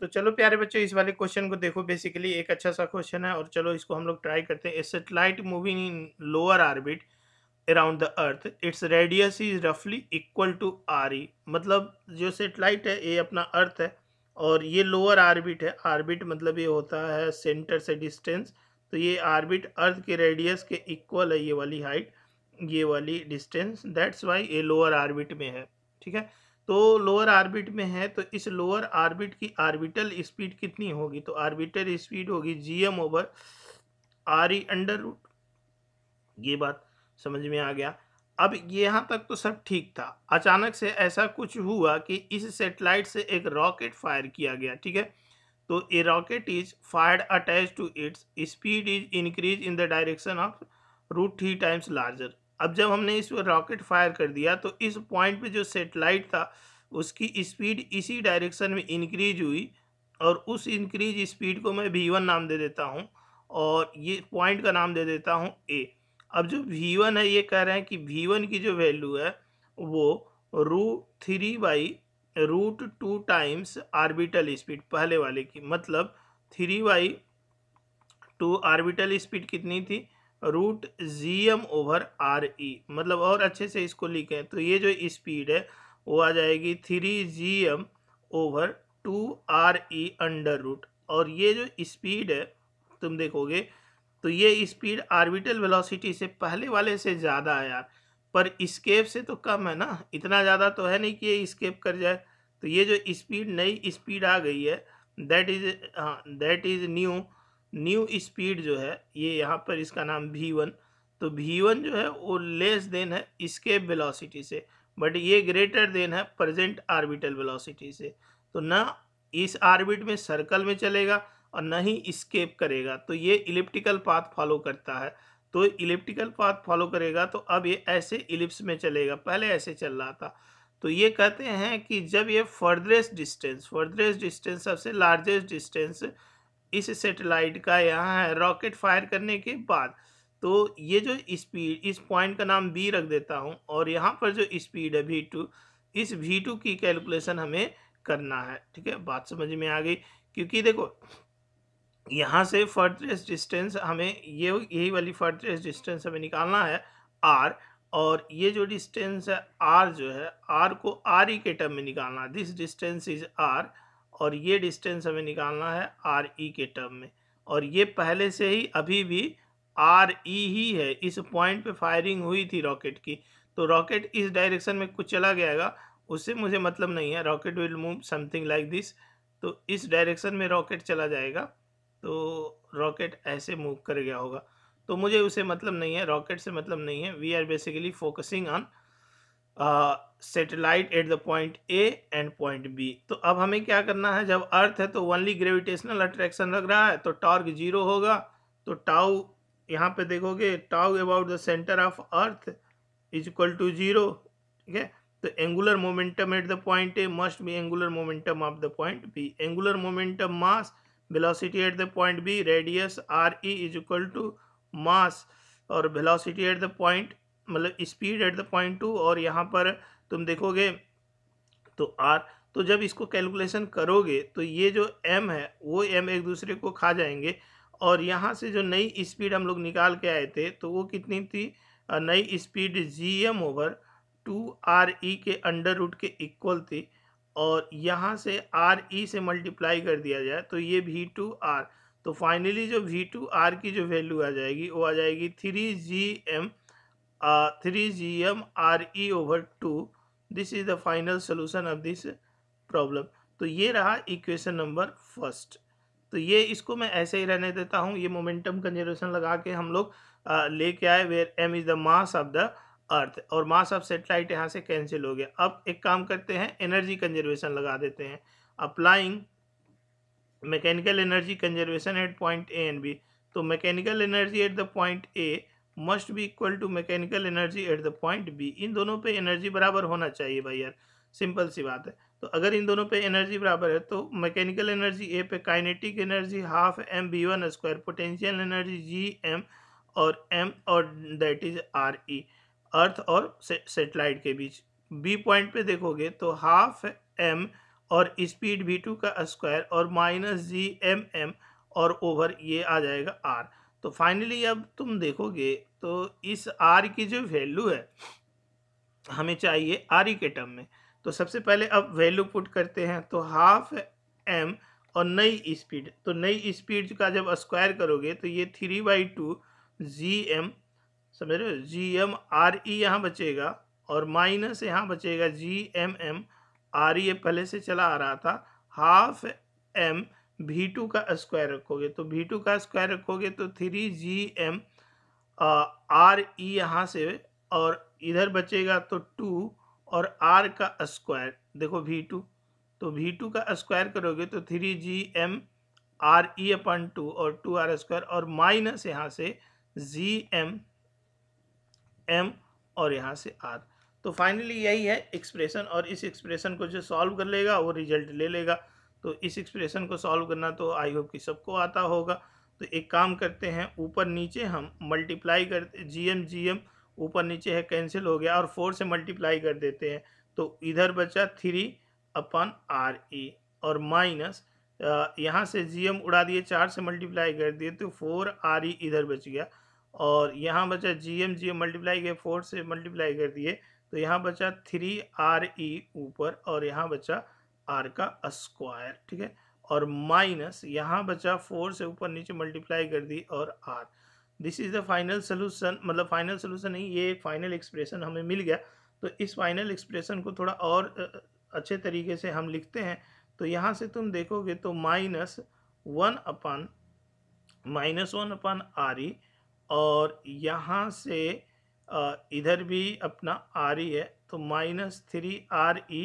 तो चलो प्यारे बच्चों इस वाले क्वेश्चन को देखो बेसिकली एक अच्छा सा क्वेश्चन है और चलो इसको हम लोग ट्राई करते हैं a satellite moving in lower orbit around the earth its radius is रफली इक्वल टू आर ई मतलब जो सेटेलाइट है ये अपना अर्थ है और ये लोअर आर्बिट है आर्बिट मतलब ये होता है सेंटर से डिस्टेंस तो ये आर्बिट अर्थ के रेडियस के इक्वल है ये वाली हाइट ये वाली डिस्टेंस दैट्स वाई ये लोअर आर्बिट में है ठीक है तो लोअर आर्बिट में है तो इस लोअर आर्बिट की आर्बिटल स्पीड कितनी होगी तो आर्बिटल स्पीड होगी G M over R E under root ये बात समझ में आ गया अब यहाँ तक तो सब ठीक था अचानक से ऐसा कुछ हुआ कि इस सेटेलाइट से एक रॉकेट फायर किया गया ठीक है तो a rocket is fired attach to its speed is increase in the direction of root three times larger अब जब हमने इस पर रॉकेट फायर कर दिया तो इस पॉइंट पे जो सेटेलाइट था उसकी स्पीड इसी डायरेक्शन में इंक्रीज हुई और उस इंक्रीज स्पीड को मैं वी वन नाम दे देता हूँ और ये पॉइंट का नाम दे देता हूँ ए अब जो वी वन है ये कह रहे हैं कि वी वन की जो वैल्यू है वो root three by root two times orbital speed पहले वाले की मतलब three by two orbital speed कितनी थी root G M over R E मतलब और अच्छे से इसको लिखें तो ये जो स्पीड है वो आ जाएगी three G M over two R E under root और ये जो स्पीड है तुम देखोगे तो ये स्पीड आर्बिटल वेलोसिटी से पहले वाले से ज़्यादा है यार पर स्केप से तो कम है ना इतना ज़्यादा तो है नहीं कि ये स्केप कर जाए तो ये जो स्पीड नई स्पीड आ गई है दैट इज़ हाँ that is new new speed जो है ये यहाँ पर इसका नाम भी वन तो भी वन जो है वो लेस देन है इसके वेलोसिटी से बट ये ग्रेटर देन है प्रेजेंट आर्बिटल वेलोसिटी से तो ना इस आर्बिट में सर्कल में चलेगा और ना ही स्केप करेगा तो ये इलिप्टिकल पाथ फॉलो करता है तो इलिप्टिकल पाथ फॉलो करेगा तो अब ये ऐसे इलिप्स में चलेगा पहले ऐसे चल रहा था तो ये कहते हैं कि जब ये फर्दरेस्ट डिस्टेंस फर्दरेस्ट डिस्टेंस सबसे लार्जेस्ट डिस्टेंस इस सेटेलाइट का यहाँ है रॉकेट फायर करने के बाद तो ये जो स्पीड इस पॉइंट का नाम बी रख देता हूँ और यहाँ पर जो स्पीड है वी टू इस वी टू की कैलकुलेशन हमें करना है ठीक है बात समझ में आ गई क्योंकि देखो यहाँ से फर्टरेस्ट डिस्टेंस हमें ये यही वाली फर्टरेस्ट डिस्टेंस हमें निकालना है आर और ये जो डिस्टेंस है आर जो है आर को आर ई के टर्म में निकालना दिस डिस्टेंस इज आर और ये डिस्टेंस हमें निकालना है आर ई के टर्म में और ये पहले से ही अभी भी आर ई ही है इस पॉइंट पे फायरिंग हुई थी रॉकेट की तो रॉकेट इस डायरेक्शन में कुछ चला गया उससे मुझे मतलब नहीं है rocket will move something like this तो इस डायरेक्शन में रॉकेट चला जाएगा तो रॉकेट ऐसे मूव कर गया होगा तो मुझे उसे मतलब नहीं है रॉकेट से मतलब नहीं है we are basically focusing on satellite at the point A and point B तो अब हमें क्या करना है जब अर्थ है तो ओनली ग्रेविटेशनल अट्रैक्शन लग रहा है तो टॉर्क जीरो होगा तो टाउ यहाँ पे देखोगे tau about the centre of earth is equal to zero ठीक है तो angular momentum at the point A must be angular momentum of the point B angular momentum mass at the point B radius R E is equal to mass और velocity at the point मतलब speed at the point two और यहाँ पर तुम देखोगे तो are तो जब इसको कैलकुलेशन करोगे तो ये जो एम है वो एम एक दूसरे को खा जाएंगे और यहाँ से जो नई स्पीड हम लोग निकाल के आए थे तो वो कितनी थी नई speed G M over two R E के अंडर रूट के इक्वल थी और यहाँ से आर ई e से मल्टीप्लाई कर दिया जाए तो ये वी टू आर तो फाइनली जो वी टू आर की जो वैल्यू आ जाएगी वो आ जाएगी three G M three G M R E over two this is the final solution of this problem तो ये रहा इक्वेशन नंबर फर्स्ट तो ये इसको मैं ऐसे ही रहने देता हूँ ये मोमेंटम कंजर्वेशन लगा के हम लोग लेके आए where M is the mass of the earth और मास ऑफ सेटेलाइट यहाँ से कैंसिल हो गया अब एक काम करते हैं एनर्जी कंजर्वेशन लगा देते हैं applying mechanical energy conservation at point A and B तो mechanical energy at the point A must be equal to mechanical energy at the point B इन दोनों पे एनर्जी बराबर होना चाहिए भाई यार सिंपल सी बात है तो अगर इन दोनों पे एनर्जी बराबर है तो मैकेनिकल एनर्जी ए पे kinetic energy half M V one square potential energy G M और एम और that is R E earth और सेटेलाइट के बीच बी पॉइंट पे देखोगे तो हाफ एम और स्पीड बी टू का स्क्वायर और माइनस जी एम एम और ओवर ये आ जाएगा आर तो फाइनली अब तुम देखोगे तो इस आर की जो वैल्यू है हमें चाहिए आर ई e के टर्म में तो सबसे पहले अब वैल्यू पुट करते हैं तो हाफ एम और नई स्पीड तो नई स्पीड का जब स्क्वायर करोगे तो ये three by two G M समझ रहे हो जी एम आर ई यहाँ बचेगा और माइनस यहाँ बचेगा G M M R E पहले से चला आ रहा था हाफ एम भी टू का स्क्वायर रखोगे तो भी टू का स्क्वायर रखोगे तो three G M R E यहाँ से और इधर बचेगा तो टू और आर का स्क्वायर देखो भी टू तो भी टू का स्क्वायर करोगे तो three G M R E upon two और टू आर स्क्वायर और माइनस यहाँ से जी एम एम और यहाँ से आर तो फाइनली यही है एक्सप्रेशन और इस एक्सप्रेशन को जो सॉल्व कर लेगा वो रिजल्ट ले लेगा तो इस एक्सप्रेशन को सॉल्व करना तो आई होप कि सबको आता होगा तो एक काम करते हैं ऊपर नीचे हम मल्टीप्लाई करते जी एम जी एम ऊपर नीचे है कैंसिल हो गया और फोर से मल्टीप्लाई कर देते हैं तो इधर बचा थ्री अपन आर ई और माइनस यहाँ से जी एम उड़ा दिए चार से मल्टीप्लाई कर दिए तो फोर आर ई इधर बच गया और यहाँ बचा G M G M multiply किया फोर से मल्टीप्लाई कर दिए तो यहाँ बचा थ्री आर ई ऊपर और यहाँ बचा आर का स्क्वायर ठीक है और माइनस यहाँ बचा फोर से ऊपर नीचे मल्टीप्लाई कर दी और R this is the final solution मतलब फाइनल सोल्यूशन नहीं ये एक फाइनल एक्सप्रेशन हमें मिल गया तो इस फाइनल एक्सप्रेशन को थोड़ा और अच्छे तरीके से हम लिखते हैं तो यहाँ से तुम देखोगे तो minus one upon minus one upon R E और यहाँ से इधर भी अपना आर ई है तो minus three R E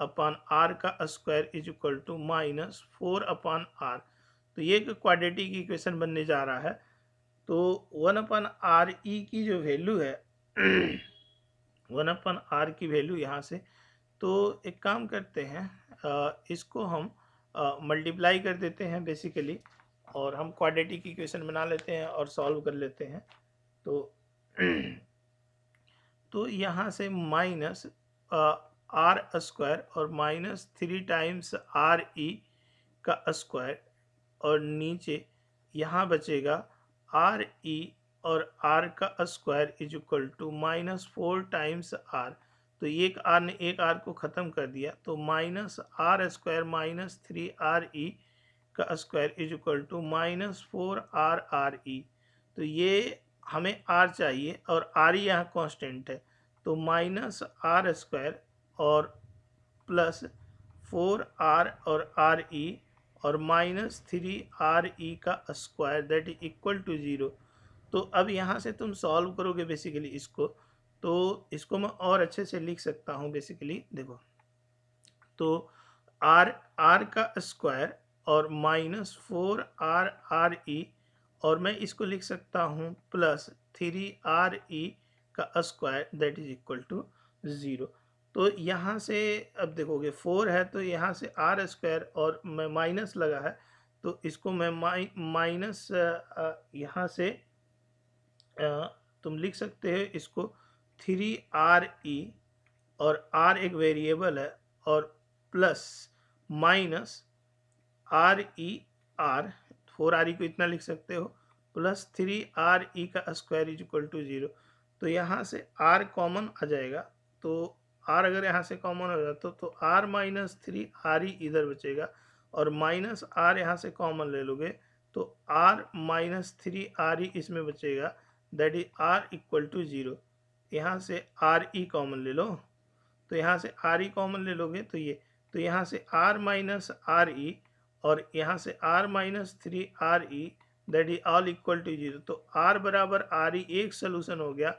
upon R का square is equal to minus four upon R तो ये एक क्वाड्रेटिक इक्वेशन बनने जा रहा है तो वन अपन आर ई की जो वैल्यू है वन अपन आर की वैल्यू यहाँ से तो एक काम करते हैं इसको हम मल्टीप्लाई कर देते हैं बेसिकली और हम क्वाड्रेटिक इक्वेशन बना लेते हैं और सॉल्व कर लेते हैं तो तो यहाँ से माइनस आर स्क्वायर और minus three times R E का स्क्वायर और नीचे यहाँ बचेगा आर ई और आर का square is equal to minus four times R तो एक आर ने एक आर को ख़त्म कर दिया तो minus R square minus three R E का square is equal to minus four R R E तो ये हमें आर चाहिए और आर ही यहाँ कॉन्स्टेंट है तो माइनस आर स्क्वायर और प्लस फोर आर और आर ई और माइनस थ्री आर ई का square that is equal to zero तो अब यहाँ से तुम सॉल्व करोगे बेसिकली इसको तो इसको मैं और अच्छे से लिख सकता हूँ बेसिकली देखो तो आर आर का स्क्वायर और minus four R R E और मैं इसको लिख सकता हूँ प्लस थ्री आर ई का square that is equal to zero तो यहाँ से अब देखोगे फोर है तो यहाँ से आर स्क्वायर और मैं माइनस लगा है तो इसको मैं माइ माइनस यहाँ से तुम लिख सकते हो इसको थ्री आर ई और आर एक वेरिएबल है और plus minus R E R four R E को इतना लिख सकते हो प्लस थ्री आर ई का square is equal to zero तो यहाँ से आर कॉमन आ जाएगा तो आर अगर यहाँ से कॉमन हो जाता तो आर माइनस थ्री आर ही इधर बचेगा और माइनस आर यहाँ से कॉमन ले लोगे तो R minus three R E इसमें बचेगा that is R equal to zero यहाँ से आर ई कॉमन ले लो तो यहाँ से आर ई कॉमन ले लोगे तो ये तो यहाँ से आर माइनस आर ई और यहाँ से R minus three R E that is all equal to zero तो आर बराबर आर ई e एक सोल्यूशन हो गया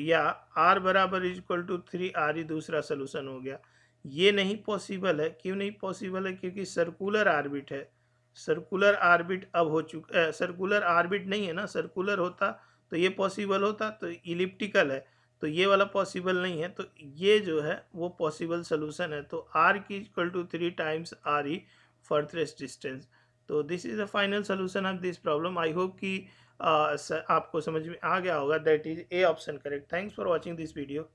या आर बराबर is equal to three R ही दूसरा सोलूशन हो गया ये नहीं पॉसिबल है क्यों नहीं पॉसिबल है क्योंकि सर्कुलर आर्बिट है सर्कुलर आर्बिट अब हो चुका सर्कुलर आर्बिट नहीं है ना सर्कुलर होता तो ये पॉसिबल होता तो इलिप्टिकल है तो ये वाला पॉसिबल नहीं है तो ये जो है वो पॉसिबल सोल्यूशन है तो आर की equal to three times R ही फर्थरेस्ट डिस्टेंस तो this is the final solution of this problem I hope कि आपको समझ में आ गया होगा that is A option correct thanks for watching this video